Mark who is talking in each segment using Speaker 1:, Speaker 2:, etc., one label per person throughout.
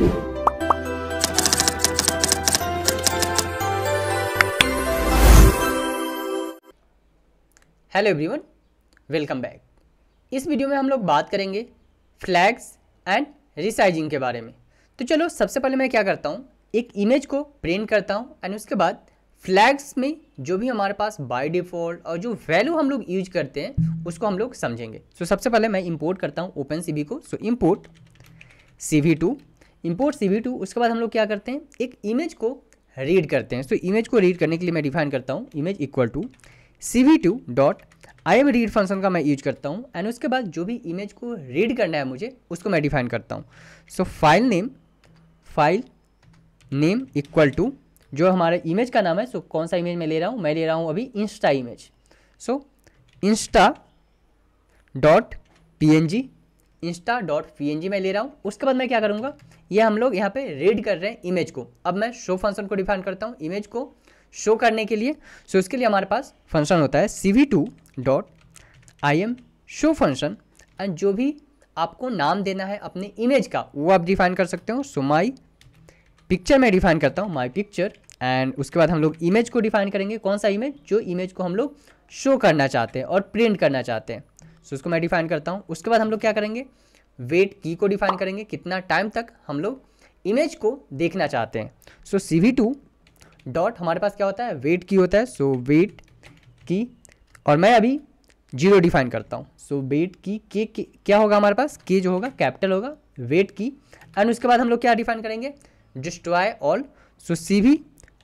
Speaker 1: Hello everyone welcome back इस video में हम लोग बात करेंगे फ्लैग्स एंड रिसाइजिंग के बारे में तो चलो सबसे पहले मैं क्या करता हूँ एक इमेज को प्रिंट करता हूँ एंड उसके बाद फ्लैग्स में जो भी हमारे पास बाय डिफ़ॉल्ट और जो वैल्यू हम लोग यूज करते हैं उसको हम लोग समझेंगे सो so, सबसे पहले मैं इम्पोर्ट करता हूँ ओपन सी को so import C V two import C V two उसके बाद हम लोग क्या करते हैं एक इमेज को रीड करते हैं तो इमेज को रीड करने के लिए मैं डिफाइन करता हूँ image equal to C V two dot I M read function का मैं यूज करता हूँ एंड उसके बाद जो भी इमेज को रीड करना है मुझे उसको मैं डिफाइन करता हूँ so file name file name equal to जो हमारे इमेज का नाम है सो so कौन सा इमेज मैं ले रहा हूँ मैं ले रहा हूँ अभी insta image so insta dot P N G insta dot P N G मैं ले रहा हूँ उसके बाद मैं क्या करूँगा ये हम लोग यहाँ पे रीड कर रहे हैं इमेज को अब मैं शो फंक्शन को डिफाइन करता हूँ इमेज को शो करने के लिए सो इसके लिए हमारे पास फंक्शन होता है C V two dot I M show function and जो भी आपको नाम देना है अपने इमेज का वो आप डिफाइन कर सकते हो सो माई पिक्चर मैं डिफाइन करता हूँ माई पिक्चर एंड उसके बाद हम लोग इमेज को डिफाइन करेंगे कौन सा इमेज जो इमेज को हम लोग शो करना चाहते हैं और प्रिंट करना चाहते हैं सो so, उसको मैं डिफाइन करता हूँ उसके बाद हम लोग क्या करेंगे वेट की को डिफाइन करेंगे कितना टाइम तक हम लोग इमेज को देखना चाहते हैं so C V two dot हमारे पास क्या होता है वेट की होता है सो वेट की और मैं अभी जीरो डिफाइन करता हूँ सो वेट की के, के क्या होगा हमारे पास के जो होगा कैपिटल होगा वेट की एंड उसके बाद हम लोग क्या डिफाइन करेंगे destroy all so C V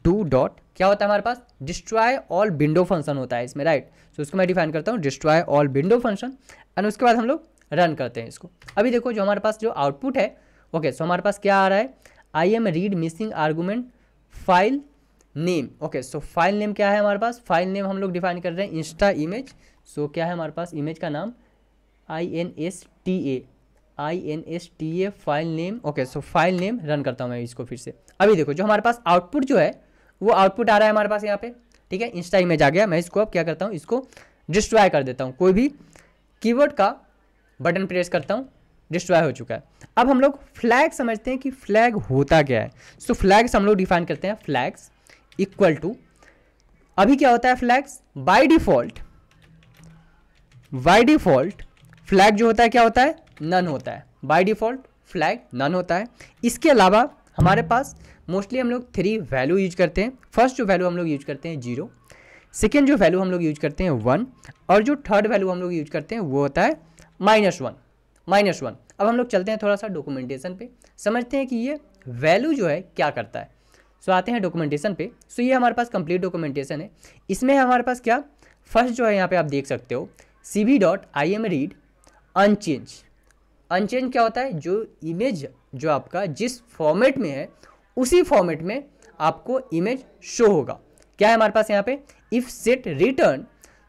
Speaker 1: two dot क्या होता है हमारे पास डिस्ट्रॉय ऑल विंडो फंक्शन होता है इसमें राइट right? सो so, उसको मैं डिफाइन करता हूँ destroy all window function and उसके बाद हम लोग रन करते हैं इसको अभी देखो जो हमारे पास जो आउटपुट है ओके सो हमारे पास क्या आ रहा है I M read missing argument file name okay so file name क्या है हमारे पास फाइल नेम हम लोग डिफाइन कर रहे हैं इंस्टा इमेज सो क्या है हमारे पास इमेज का नाम I N S T A I N S T A file name okay so file name run करता हूँ मैं इसको फिर से अभी देखो जो हमारे पास आउटपुट जो है वो आउटपुट आ रहा है हमारे पास यहाँ पे ठीक है इंस्टा इमेज आ गया मैं इसको अब क्या करता हूँ इसको डिस्ट्रॉय कर देता हूँ कोई भी कीवर्ड का बटन प्रेस करता हूँ डिस्ट्रॉय हो चुका है अब हम लोग फ्लैग समझते हैं कि फ्लैग होता क्या है सो so, फ्लैग्स हम लोग डिफाइन करते हैं फ्लैग्स इक्वल टू अभी क्या होता है flags by default by default flag जो होता है क्या होता है नन होता है बाय डिफॉल्ट फ्लैग नन होता है इसके अलावा हमारे पास मोस्टली हम लोग थ्री वैल्यू यूज करते हैं फर्स्ट जो वैल्यू हम लोग यूज करते हैं जीरो सेकेंड जो वैल्यू हम लोग यूज करते हैं वन और जो थर्ड वैल्यू हम लोग यूज करते हैं वो होता है माइनस वन माइनस वन अब हम लोग चलते हैं थोड़ा सा डॉक्यूमेंटेशन पे समझते हैं कि ये वैल्यू जो है क्या करता है सो आते हैं डॉक्यूमेंटेशन पे सो ये हमारे पास कंप्लीट डॉक्यूमेंटेशन है इसमें हमारे पास क्या फर्स्ट जो है यहाँ पे आप देख सकते हो C V dot I M read unchanged unchanged क्या होता है जो इमेज जो आपका जिस फॉर्मेट में है उसी फॉर्मेट में आपको इमेज शो होगा क्या है हमारे पास यहाँ पे if set return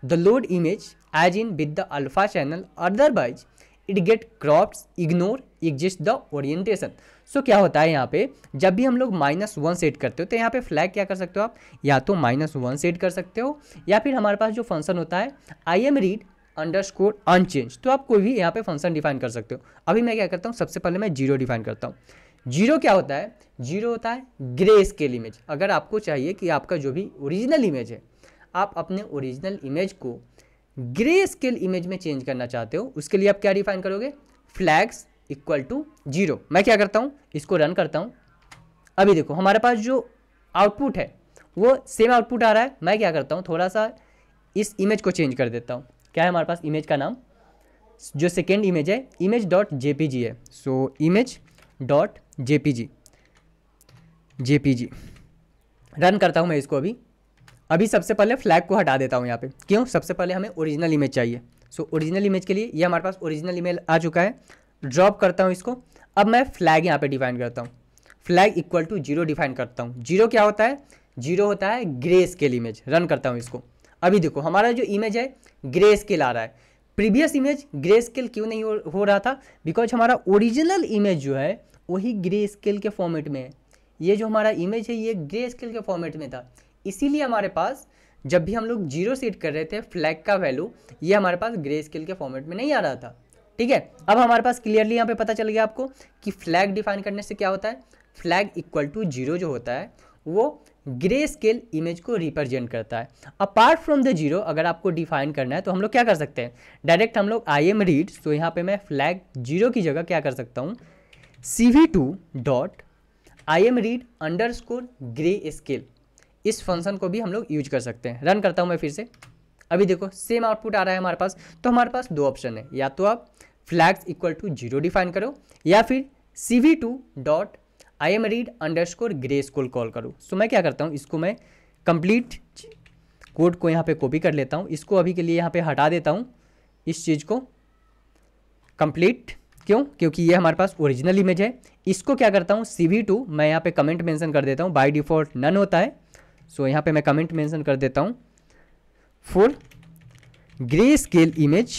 Speaker 1: the load image as in with the alpha channel otherwise it get crop ignore exist the orientation so क्या होता है यहाँ पे जब भी हम लोग माइनस वन सेट करते हो तो यहाँ पे फ्लैग क्या कर सकते हो आप या तो माइनस वन सेट कर सकते हो या फिर हमारे पास जो फंक्शन होता है I M read underscore unchanged तो आप कोई भी यहाँ पे फंक्शन डिफाइन कर सकते हो अभी मैं क्या करता हूँ सबसे पहले मैं जीरो डिफाइन करता हूँ जीरो क्या होता है जीरो होता है ग्रे स्केल इमेज अगर आपको चाहिए कि आपका जो भी ओरिजिनल इमेज है आप अपने ओरिजिनल इमेज को ग्रे स्केल इमेज में चेंज करना चाहते हो उसके लिए आप क्या डिफाइन करोगे फ्लैग्स इक्वल टू जीरो मैं क्या करता हूँ इसको रन करता हूँ अभी देखो हमारे पास जो आउटपुट है वो सेम आउटपुट आ रहा है मैं क्या करता हूँ थोड़ा सा इस इमेज को चेंज कर देता हूँ क्या है हमारे पास इमेज का नाम जो सेकेंड इमेज है इमेज डॉट जे है so image dot J P run करता हूँ मैं इसको अभी अभी सबसे पहले फ्लैग को हटा देता हूँ यहाँ पे क्यों सबसे पहले हमें ओरिजिनल इमेज चाहिए सो ओरिजिनल इमेज के लिए ये हमारे पास ओरिजिनल इमेज आ चुका है ड्रॉप करता हूँ इसको अब मैं फ्लैग यहाँ पे डिफाइन करता हूँ flag equal to zero define करता हूँ जीरो क्या होता है जीरो होता है ग्रे स्केल इमेज रन करता हूँ इसको अभी देखो हमारा जो इमेज है ग्रे स्केल आ रहा है प्रीवियस इमेज ग्रे स्केल क्यों नहीं हो, हो रहा था बिकॉज हमारा ओरिजिनल इमेज जो है वही ग्रे स्केल के फॉर्मेट में है ये जो हमारा इमेज है ये ग्रे स्केल के फॉर्मेट में था इसीलिए हमारे पास जब भी हम लोग जीरो सेट कर रहे थे फ्लैग का वैल्यू ये हमारे पास ग्रे स्केल के फॉर्मेट में नहीं आ रहा था ठीक है अब हमारे पास क्लियरली यहाँ पे पता चल गया आपको कि फ्लैग डिफाइन करने से क्या होता है फ्लैग इक्वल टू जीरो जो होता है वो ग्रे स्केल इमेज को रिप्रेजेंट करता है अपार्ट फ्रॉम द जीरो अगर आपको डिफाइन करना है तो हम लोग क्या कर सकते हैं डायरेक्ट हम लोग आई एम रीड तो यहाँ पे मैं फ्लैग जीरो की जगह क्या कर सकता हूँ C V two dot I M read underscore greyscale इस फंक्शन को भी हम लोग यूज कर सकते हैं रन करता हूँ मैं फिर से अभी देखो सेम आउटपुट आ रहा है हमारे पास तो हमारे पास दो ऑप्शन है या तो आप flags equal to zero define करो या फिर C V two dot I M read underscore greyscale call करो सो मैं क्या करता हूँ इसको मैं कंप्लीट कोड को यहाँ पे कॉपी कर लेता हूँ इसको अभी के लिए यहाँ पे हटा देता हूँ इस चीज़ को कंप्लीट क्यों क्योंकि ये हमारे पास ओरिजिनल इमेज है इसको क्या करता हूँ सी वी टू मैं यहाँ पे कमेंट मेंशन कर देता हूँ बाय डिफ़ॉल्ट नन होता है सो so, यहाँ पे मैं कमेंट मेंशन कर देता हूँ for greyscale image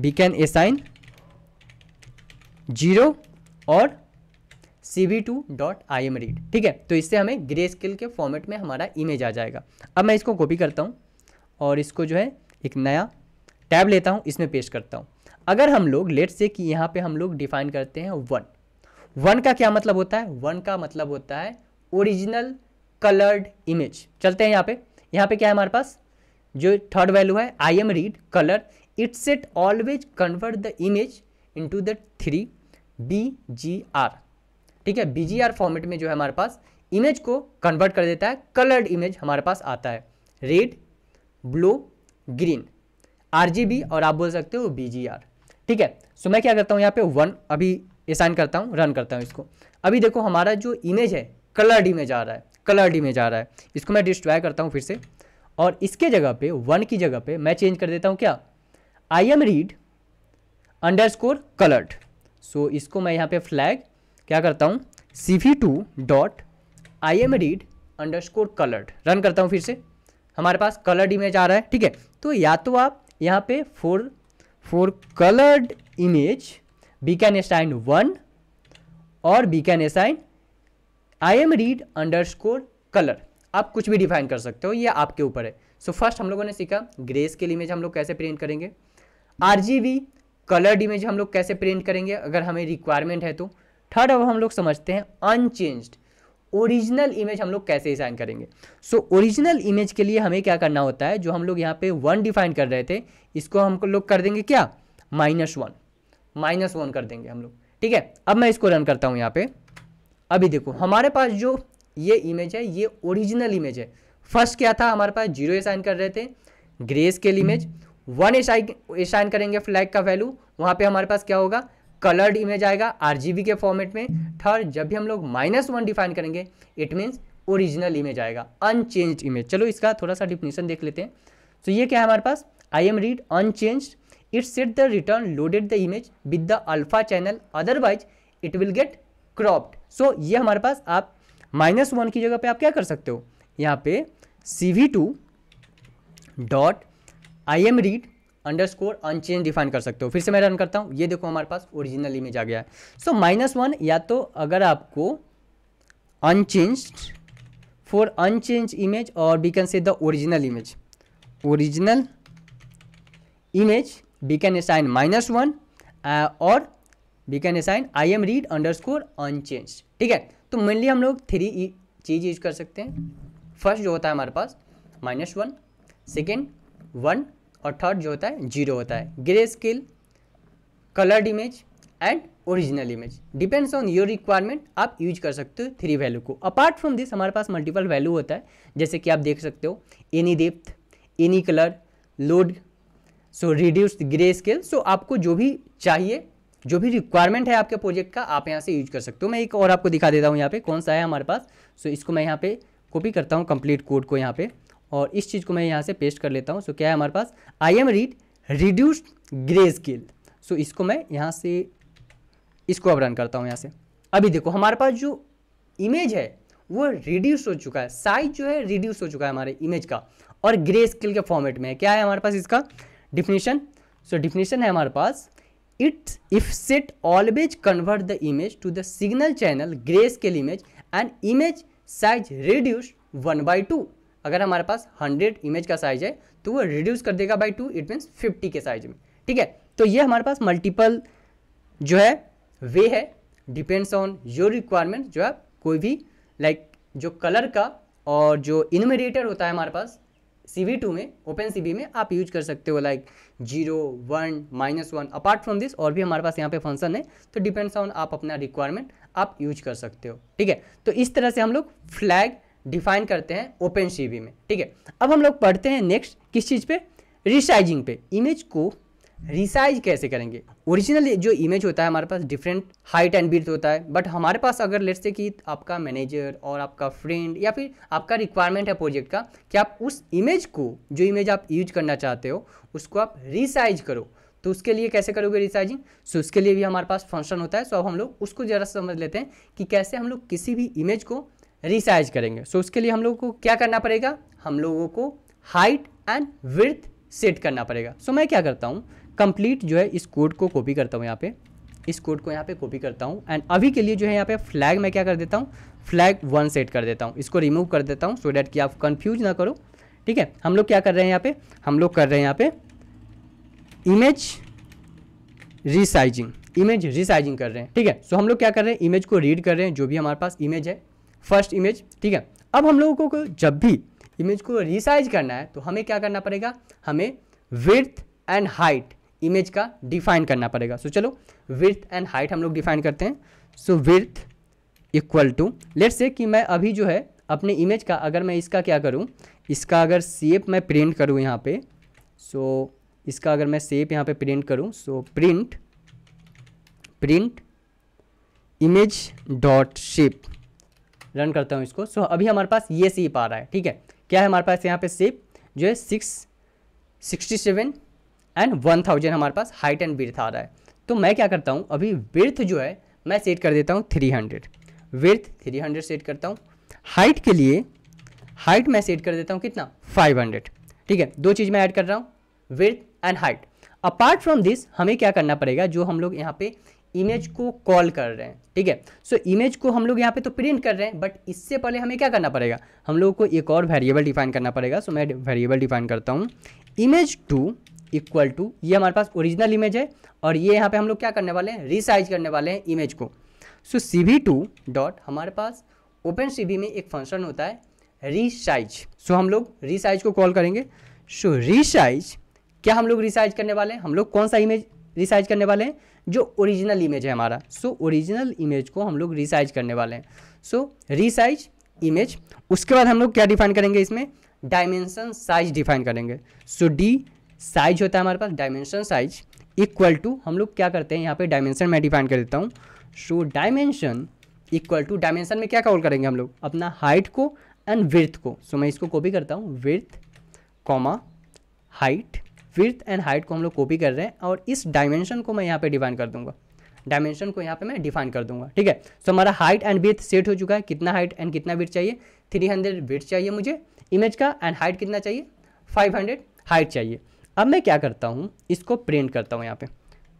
Speaker 1: we can assign zero और C V two dot I M read ठीक है तो इससे हमें ग्रे स्केल के फॉर्मेट में हमारा इमेज आ जाएगा अब मैं इसको कॉपी करता हूँ और इसको जो है एक नया टैब लेता हूँ इसमें पेश करता हूँ अगर हम लोग लेट से कि यहाँ पे हम लोग डिफाइन करते हैं वन वन का क्या मतलब होता है वन का मतलब होता है ओरिजिनल कलर्ड इमेज चलते हैं यहाँ पे यहाँ पे क्या है हमारे पास जो थर्ड वैल्यू है I M read colour it set always convert the image into the three B G R ठीक है बी जी आर फॉर्मेट में जो है हमारे पास इमेज को कन्वर्ट कर देता है कलर्ड इमेज हमारे पास आता है red blue green R G B और आप बोल सकते हो बी जी आर ठीक है सो मैं क्या करता हूँ यहाँ पे वन अभी असाइन करता हूँ रन करता हूँ इसको अभी देखो हमारा जो इमेज है कलर डी में जा रहा है कलर डी में जा रहा है इसको मैं डिस्ट्रॉय करता हूँ फिर से और इसके जगह पे वन की जगह पे मैं चेंज कर देता हूँ क्या I M read underscore coloured so इसको मैं यहाँ पे फ्लैग क्या करता हूँ C V two dot I M read underscore coloured run करता हूँ फिर से हमारे पास कलर्ड इमेज आ रहा है ठीक है तो या तो आप यहाँ पे for for coloured image we can assign one और we can assign I M read underscore colour आप कुछ भी डिफाइन कर सकते हो ये आपके ऊपर है सो so, फर्स्ट हम लोगों ने सीखा ग्रे स्केल इमेज हम लोग कैसे प्रिंट करेंगे आर कलर्ड इमेज हम लोग कैसे प्रिंट करेंगे अगर हमें रिक्वायरमेंट है तो थर्ड अब हम लोग समझते हैं अनचेंज्ड ओरिजिनल इमेज हम लोग कैसे डिज़ाइन करेंगे सो ओरिजिनल इमेज के लिए हमें क्या करना होता है जो हम लोग यहाँ पे वन डिफाइन कर रहे थे इसको हम लोग कर देंगे क्या माइनस वन माइनस वन कर देंगे हम लोग ठीक है अब मैं इसको रन करता हूँ यहाँ पे अभी देखो हमारे पास जो ये इमेज है ये ओरिजिनल इमेज है फर्स्ट क्या था हमारे पास जीरो एसाइन कर रहे थे greyscale image one assign करेंगे फ्लैग का वैल्यू वहाँ पे हमारे पास क्या होगा कलर्ड इमेज आएगा आर के फॉर्मेट में थर्ड जब भी हम लोग माइनस वन डिफाइन करेंगे इट मीन्स ओरिजिनल इमेज आएगा अनचेंज इमेज चलो इसका थोड़ा सा डिफिनेशन देख लेते हैं तो ये क्या है हमारे पास I M read unchanged it set the return loaded the image with the alpha channel otherwise it will get cropped so so, ये हमारे पास आप माइनस वन की जगह पे आप क्या कर सकते हो यहाँ पे C V two dot I M read underscore unchanged define कर सकते हो फिर से मैं रन करता हूँ ये देखो हमारे पास ओरिजिनल इमेज आ गया है सो माइनस वन या तो अगर आपको अनचेंज फॉर अनचेंज इमेज और we can say the original image original image we can assign minus one और we can assign I M read underscore unchanged ठीक है तो मेनली हम लोग थ्री e, चीज़ यूज कर सकते हैं फर्स्ट जो होता है हमारे पास माइनस वन सेकेंड वन और थर्ड जो होता है जीरो होता है greyscale coloured image and original image depends on your requirement आप यूज कर सकते हो थ्री वैल्यू को अपार्ट फ्रॉम दिस हमारे पास मल्टीपल वैल्यू होता है जैसे कि आप देख सकते हो any depth any colour load so reduce greyscale so आपको जो भी चाहिए जो भी रिक्वायरमेंट है आपके प्रोजेक्ट का आप यहाँ से यूज कर सकते हो मैं एक और आपको दिखा देता हूँ यहाँ पे कौन सा है हमारे पास सो so, इसको मैं यहाँ पे कॉपी करता हूँ कंप्लीट कोड को यहाँ पे और इस चीज़ को मैं यहाँ से पेस्ट कर लेता हूँ सो so, क्या है हमारे पास I M read reduced greyscale so इसको मैं यहाँ से इसको अब रन करता हूँ यहाँ से अभी देखो हमारे पास जो इमेज है वो रिड्यूस हो चुका है साइज जो है रिड्यूस हो चुका है हमारे इमेज का और ग्रे स्केल के फॉर्मेट में है क्या है हमारे पास इसका डिफिनीशन सो डिफिनेशन डिफिनीशन है हमारे पास set always convert the image to the signal channel greys के लिए image and image size reduce one by two अगर हमारे पास हंड्रेड इमेज का साइज है तो वो रिड्यूस कर देगा by two it means fifty के साइज में ठीक है तो ये हमारे पास मल्टीपल जो है वे है डिपेंड्स ऑन योर रिक्वायरमेंट जो है कोई भी लाइक like, जो कलर का और जो इनमेरेटर होता है हमारे पास सी में ओपन सी में आप यूज कर सकते हो like zero one minus one apart from this और भी हमारे पास यहाँ पे फंक्शन है तो डिपेंड्स ऑन आप अपना रिक्वायरमेंट आप यूज कर सकते हो ठीक है तो इस तरह से हम लोग फ्लैग डिफाइन करते हैं ओपन सी में ठीक है अब हम लोग पढ़ते हैं नेक्स्ट किस चीज़ पे रिसाइजिंग पे इमेज को रिसाइज कैसे करेंगे ओरिजिनल जो इमेज होता है हमारे पास डिफरेंट हाइट एंड बिल्थ होता है बट हमारे पास अगर लेट्स से कि आपका मैनेजर और आपका फ्रेंड या फिर आपका रिक्वायरमेंट है प्रोजेक्ट का कि आप उस इमेज को जो इमेज आप यूज करना चाहते हो उसको आप रिसाइज करो तो उसके लिए कैसे करोगे रिसाइजिंग सो उसके लिए भी हमारे पास फंक्शन होता है सो अब हम लोग उसको ज़रा समझ लेते हैं कि कैसे हम लोग किसी भी इमेज को रिसाइज करेंगे सो उसके लिए हम लोगों को क्या करना पड़ेगा हम लोगों को हाइट एंड विर्थ सेट करना पड़ेगा सो मैं क्या करता हूँ कंप्लीट जो है इस कोड को कॉपी करता हूँ यहाँ पे इस कोड को यहाँ पे कॉपी करता हूँ एंड अभी के लिए जो है यहाँ पे फ्लैग मैं क्या कर देता हूँ फ्लैग वन सेट कर देता हूँ इसको रिमूव कर देता हूँ सो डैट कि आप कन्फ्यूज ना करो ठीक है हम लोग क्या कर रहे हैं यहाँ पे हम लोग कर रहे हैं यहाँ पे इमेज रिसाइजिंग इमेज रिसाइजिंग कर रहे हैं ठीक है सो so, हम लोग क्या कर रहे हैं इमेज को रीड कर रहे हैं जो भी हमारे पास इमेज है फर्स्ट इमेज ठीक है अब हम लोगों को जब भी इमेज को रिसाइज करना है तो हमें क्या करना पड़ेगा हमें विर्थ एंड हाइट इमेज का डिफाइन करना पड़ेगा सो so, चलो विर्थ एंड हाइट हम लोग डिफाइन करते हैं so width equal to let say कि मैं अभी जो है अपने इमेज का अगर मैं इसका क्या करूँ इसका अगर सेप मैं प्रिंट करूँ यहाँ पे सो so, इसका अगर मैं सेप यहाँ पे प्रिंट करूँ so print print image dot shape run करता हूँ इसको सो so, अभी हमारे पास ये सेप आ रहा है ठीक है क्या है हमारे पास यहाँ पे सेप जो है six sixty seven and one thousand हमारे पास हाइट एंड बिर्थ आ रहा है तो मैं क्या करता हूँ अभी बिर्थ जो है मैं सेट कर देता हूँ three hundred width three hundred set करता हूँ हाइट के लिए हाइट मैं सेट कर देता हूँ कितना फाइव हंड्रेड ठीक है दो चीज़ मैं ऐड कर रहा हूँ width and height apart from this हमें क्या करना पड़ेगा जो हम लोग यहाँ पे इमेज को कॉल कर रहे हैं ठीक है सो इमेज को हम लोग यहाँ पे तो प्रिंट कर रहे हैं बट इससे पहले हमें क्या करना पड़ेगा हम लोगों को एक और वेरिएबल डिफाइन करना पड़ेगा सो so, मैं वेरिएबल डिफाइन करता हूँ इमेज टू इक्वल टू ये हमारे पास ओरिजिनल इमेज है और ये यहाँ पे हम लोग क्या करने वाले हैं रिसाइज करने वाले हैं इमेज को so C V two dot हमारे पास ओपन सी बी में एक फंक्शन होता है रिसाइज सो so, हम लोग रिसाइज को कॉल करेंगे सो so, रिसाइज क्या हम लोग रिसाइज करने वाले हैं हम लोग कौन सा इमेज रिसाइज करने वाले हैं जो ओरिजिनल इमेज है हमारा सो ओरिजिनल इमेज को हम लोग रिसाइज करने वाले हैं सो रिसाइज इमेज उसके बाद हम लोग क्या डिफाइन करेंगे इसमें डायमेंशन साइज डिफाइन करेंगे सो डी साइज होता है हमारे पास डायमेंशन साइज इक्वल टू हम लोग क्या करते हैं यहाँ पे डायमेंशन मैं डिफाइन कर देता हूँ so dimension equal to dimension में क्या कॉल करेंगे हम लोग अपना हाइट को एंड विर्थ को सो so, मैं इसको कॉपी करता हूँ width comma height width and height को हम लोग कॉपी कर रहे हैं और इस डायमेंशन को मैं यहाँ पे डिफाइन कर दूंगा डायमेंशन को यहाँ पे मैं डिफाइन कर दूंगा ठीक है सो so, हमारा हाइट एंड विथ सेट हो चुका है कितना हाइट एंड कितना विथ चाहिए थ्री हंड्रेड चाहिए मुझे इमेज का एंड हाइट कितना चाहिए फाइव हंड्रेड हाइट चाहिए अब मैं क्या करता हूँ इसको प्रिंट करता हूँ यहाँ पे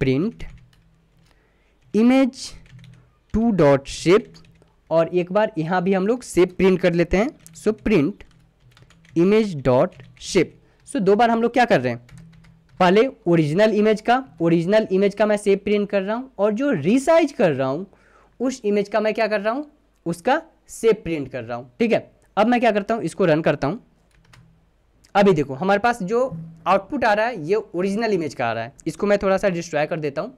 Speaker 1: print image two dot shape और एक बार यहाँ भी हम लोग शेप प्रिंट कर लेते हैं so print image dot shape so दो बार हम लोग क्या कर रहे हैं पहले ओरिजिनल इमेज का ओरिजिनल इमेज का मैं सेप प्रिंट कर रहा हूँ और जो रिसाइज कर रहा हूँ उस इमेज का मैं क्या कर रहा हूँ उसका सेप प्रिंट कर रहा हूँ ठीक है अब मैं क्या करता हूँ इसको रन करता हूँ अभी देखो हमारे पास जो आउटपुट आ रहा है ये ओरिजिनल इमेज का आ रहा है इसको मैं थोड़ा सा डिस्ट्रॉय कर देता हूँ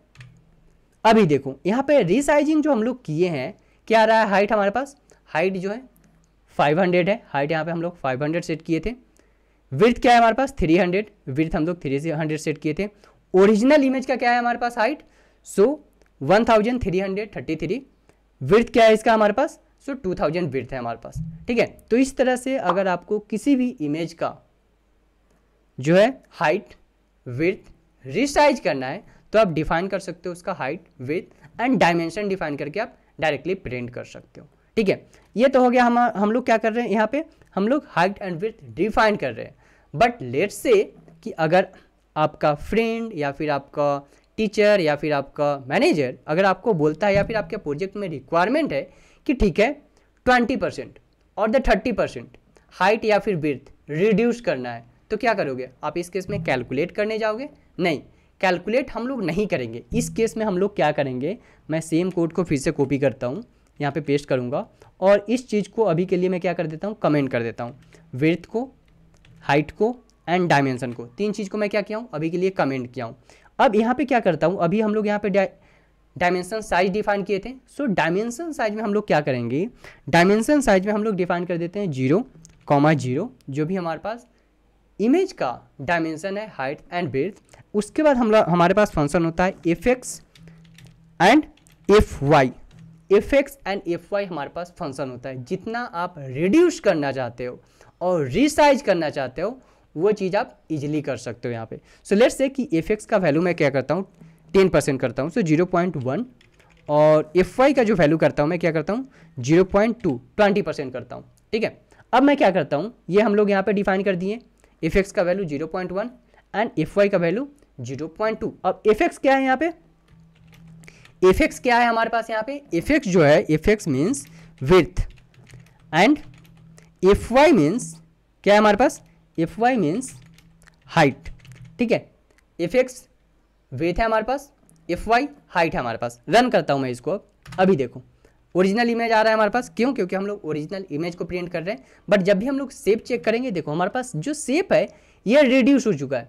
Speaker 1: अभी देखो यहाँ पे रिसाइजिंग जो हम लोग किए हैं क्या आ रहा है हाइट हमारे पास हाइट जो है 500 है हाइट यहाँ पे हम लोग 500 सेट किए थे विर्थ क्या है हमारे पास 300 हंड्रेड विर्थ हम लोग हंड्रेड सेट किए थे ओरिजिनल इमेज का क्या है हमारे पास height so one thousand three hundred thirty three width क्या है इसका हमारे पास सो टू थाउजेंड विर्थ है हमारे पास ठीक है तो इस तरह से अगर आपको किसी भी इमेज का जो है हाइट विथ रिसाइज करना है तो आप डिफाइन कर सकते हो उसका height width and dimension define करके आप डायरेक्टली प्रिंट कर सकते हो ठीक है ये तो हो गया हम हम लोग क्या कर रहे हैं यहाँ पे हम लोग हाइट एंड विथ डिफाइन कर रहे हैं बट लेट से कि अगर आपका फ्रेंड या फिर आपका टीचर या फिर आपका मैनेजर अगर आपको बोलता है या फिर आपके प्रोजेक्ट में रिक्वायरमेंट है कि ठीक है ट्वेंटी परसेंट और द थर्टी परसेंट हाइट या फिर विर्थ रिड्यूस करना है तो क्या करोगे आप इस केस में कैलकुलेट करने जाओगे नहीं कैलकुलेट हम लोग नहीं करेंगे इस केस में हम लोग क्या करेंगे मैं सेम कोड को फिर से कॉपी करता हूँ यहाँ पे पेस्ट करूँगा और इस चीज़ को अभी के लिए मैं क्या कर देता हूँ कमेंट कर देता हूँ विर्थ को हाइट को एंड डायमेंसन को तीन चीज़ को मैं क्या किया हूँ अभी के लिए कमेंट किया हूँ अब यहाँ पे क्या करता हूँ अभी हम लोग यहाँ पे डायमेंशन साइज डिफाइन किए थे सो डायमेंशन साइज में हम लोग क्या करेंगे डायमेंशन साइज में हम लोग डिफाइन कर देते हैं जीरो कॉमा जीरो जो भी हमारे पास इमेज का डायमेंशन है हाइट एंड ब्रेथ उसके बाद हम हमारे पास फंक्शन होता है F X and F Y F X and F Y हमारे पास फंक्शन होता है जितना आप रिड्यूस करना चाहते हो और रिसाइज करना चाहते हो वो चीज़ आप इजीली कर सकते हो यहाँ पे सो लेट्स से कि एफ एक्स का वैल्यू मैं क्या करता हूँ टेन परसेंट करता हूँ सो जीरो पॉइंट वन और एफ वाई का जो वैल्यू करता हूँ मैं क्या करता हूँ zero point two twenty percent करता हूँ ठीक है अब मैं क्या करता हूँ ये हम लोग यहाँ पर डिफाइन कर दिए एफ एक्स का value zero point one and F Y का वैल्यू जीरो पॉइंट टू अब एफ एक्स क्या है यहाँ पे एफ एक्स क्या है हमारे पास यहाँ पे एफ एक्स जो है F X means width and F Y means क्या है हमारे पास एफ वाई मीन्स हाइट ठीक है एफ एक्स वेथ है हमारे पास एफ वाई हाइट है हमारे पास रन करता हूँ मैं इसको अब अभी देखूँ ओरिजिनल इमेज आ रहा है हमारे पास क्यों क्योंकि हम लोग ओरिजिनल इमेज को प्रिंट कर रहे हैं बट जब भी हम लोग सेप चेक करेंगे देखो हमारे पास जो सेप है ये रिड्यूस हो चुका है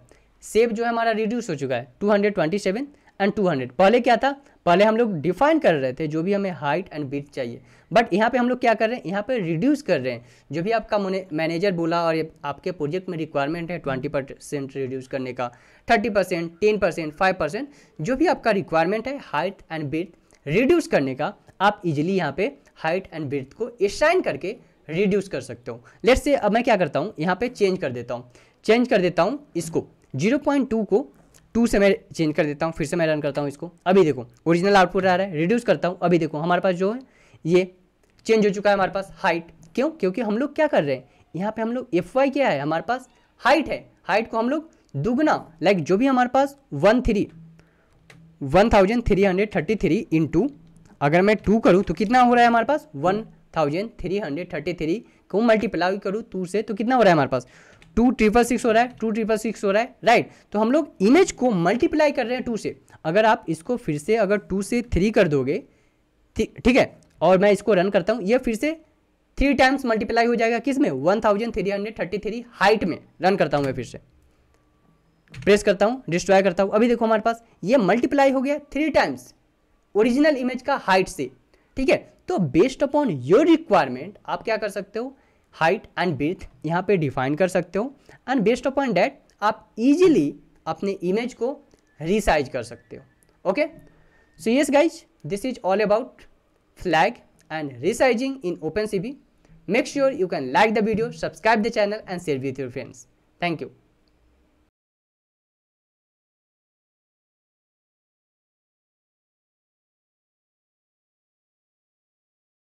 Speaker 1: सेप जो है हमारा रिड्यूस हो चुका है 227 एंड 200 पहले क्या था पहले हम लोग डिफाइन कर रहे थे जो भी हमें हाइट एंड ब्रिथ चाहिए बट यहाँ पे हम लोग क्या कर रहे हैं यहाँ पे रिड्यूस कर रहे हैं जो भी आपका मैनेजर बोला और आपके प्रोजेक्ट में रिक्वायरमेंट है ट्वेंटी परसेंट रिड्यूस करने का thirty percent ten percent five percent जो भी आपका रिक्वायरमेंट है हाइट एंड बिट रिड्यूस करने का आप इजिली यहाँ पे हाइट एंड ब्रेथ को एसाइन करके रिड्यूस कर सकते हो लेट से अब मैं क्या करता हूँ यहाँ पे चेंज कर देता हूँ चेंज कर देता हूँ इसको 0.2 को 2 से मैं चेंज कर देता हूँ फिर से मैं रन करता हूँ इसको अभी देखो ओरिजिनल आउटपुट आ रहा है रिड्यूस करता हूँ अभी देखो हमारे पास जो है ये चेंज हो चुका है हमारे पास हाइट क्यों क्योंकि हम लोग क्या कर रहे हैं यहाँ पे हम लोग एफ वाई क्या है हमारे पास हाइट है हाइट को हम लोग दुगना लाइक जो भी हमारे पास one three one thousand three hundred thirty three into अगर मैं टू करूँ तो कितना हो रहा है हमारे पास one thousand three hundred thirty three को मल्टीप्लाई करूँ टू से तो कितना हो रहा है हमारे पास टू ट्रिपल सिक्स हो रहा है टू ट्रिपल सिक्स हो रहा है राइट तो हम लोग इमेज को मल्टीप्लाई कर रहे हैं टू से अगर आप इसको फिर से अगर टू से थ्री कर दोगे ठीक है और मैं इसको रन करता हूँ यह फिर से थ्री टाइम्स मल्टीप्लाई हो जाएगा किस में one thousand three hundred thirty three height में रन करता हूँ मैं फिर से प्रेस करता हूँ डिस्ट्रॉय करता हूँ अभी देखो हमारे पास ये मल्टीप्लाई हो गया थ्री टाइम्स ओरिजिनल इमेज का हाइट से ठीक है तो बेस्ड अपॉन योर रिक्वायरमेंट आप क्या कर सकते हो हाइट एंड ब्रेथ यहाँ पे डिफाइन कर सकते हो एंड बेस्ड अपॉन डैट आप इजीली अपने इमेज को रिसाइज कर सकते हो okay so yes guys this is all about flag and resizing in open OpenCV. Make sure you can like the video subscribe the channel and share with your friends thank you